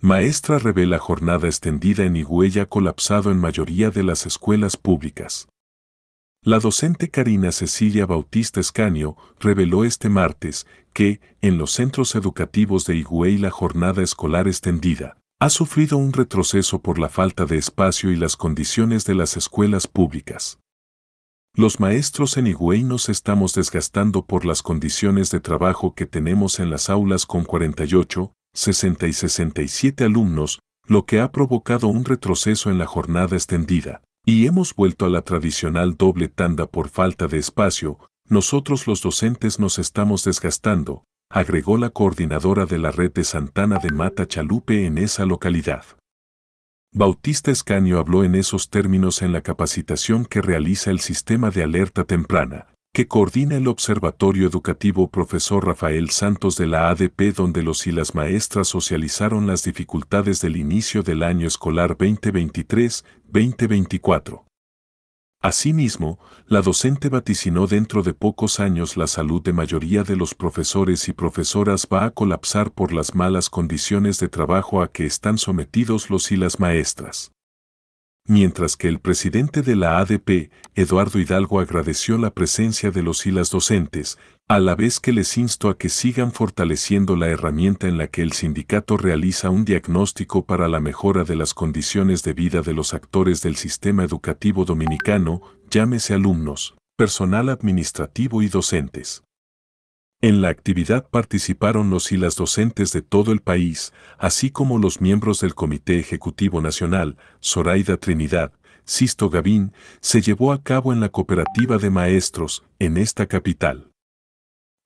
Maestra revela jornada extendida en ha colapsado en mayoría de las escuelas públicas. La docente Karina Cecilia Bautista Escaño reveló este martes que, en los centros educativos de Higüey la jornada escolar extendida ha sufrido un retroceso por la falta de espacio y las condiciones de las escuelas públicas. Los maestros en Higüey nos estamos desgastando por las condiciones de trabajo que tenemos en las aulas con 48, 60 y 67 alumnos, lo que ha provocado un retroceso en la jornada extendida, y hemos vuelto a la tradicional doble tanda por falta de espacio, nosotros los docentes nos estamos desgastando, agregó la coordinadora de la red de Santana de Mata Chalupe en esa localidad. Bautista Escaño habló en esos términos en la capacitación que realiza el sistema de alerta temprana, que coordina el Observatorio Educativo Profesor Rafael Santos de la ADP donde los y las maestras socializaron las dificultades del inicio del año escolar 2023-2024. Asimismo, la docente vaticinó dentro de pocos años la salud de mayoría de los profesores y profesoras va a colapsar por las malas condiciones de trabajo a que están sometidos los y las maestras mientras que el presidente de la ADP, Eduardo Hidalgo, agradeció la presencia de los y las docentes, a la vez que les instó a que sigan fortaleciendo la herramienta en la que el sindicato realiza un diagnóstico para la mejora de las condiciones de vida de los actores del sistema educativo dominicano, llámese alumnos, personal administrativo y docentes. En la actividad participaron los y las docentes de todo el país, así como los miembros del Comité Ejecutivo Nacional, Zoraida Trinidad, Sisto Gavín, se llevó a cabo en la Cooperativa de Maestros, en esta capital.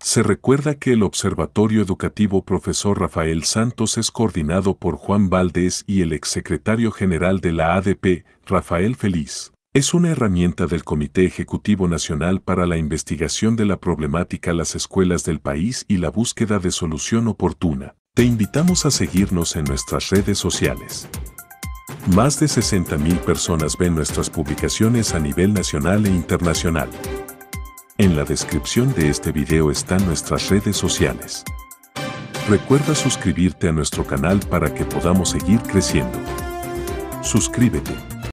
Se recuerda que el Observatorio Educativo Profesor Rafael Santos es coordinado por Juan Valdés y el exsecretario general de la ADP, Rafael Feliz. Es una herramienta del Comité Ejecutivo Nacional para la investigación de la problemática las escuelas del país y la búsqueda de solución oportuna. Te invitamos a seguirnos en nuestras redes sociales. Más de 60.000 personas ven nuestras publicaciones a nivel nacional e internacional. En la descripción de este video están nuestras redes sociales. Recuerda suscribirte a nuestro canal para que podamos seguir creciendo. Suscríbete.